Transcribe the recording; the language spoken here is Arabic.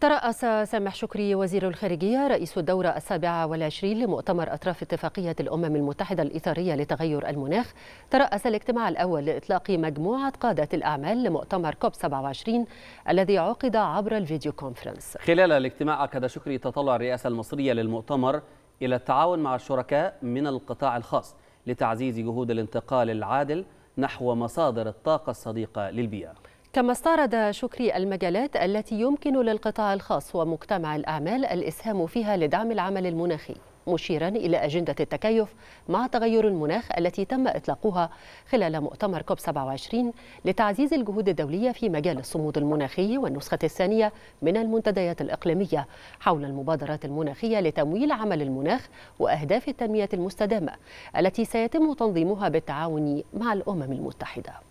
ترأس سامح شكري وزير الخارجية رئيس الدورة السابعة والعشرين لمؤتمر أطراف اتفاقية الأمم المتحدة الإطارية لتغير المناخ ترأس الاجتماع الأول لإطلاق مجموعة قادة الأعمال لمؤتمر كوب 27 الذي عقد عبر الفيديو كونفرنس خلال الاجتماع أكد شكري تطلع الرئاسة المصرية للمؤتمر إلى التعاون مع الشركاء من القطاع الخاص لتعزيز جهود الانتقال العادل نحو مصادر الطاقة الصديقة للبيئة كما استعرض شكري المجالات التي يمكن للقطاع الخاص ومجتمع الأعمال الإسهام فيها لدعم العمل المناخي مشيرا إلى أجندة التكيف مع تغير المناخ التي تم إطلاقها خلال مؤتمر كوب 27 لتعزيز الجهود الدولية في مجال الصمود المناخي والنسخة الثانية من المنتديات الإقليمية حول المبادرات المناخية لتمويل عمل المناخ وأهداف التنمية المستدامة التي سيتم تنظيمها بالتعاون مع الأمم المتحدة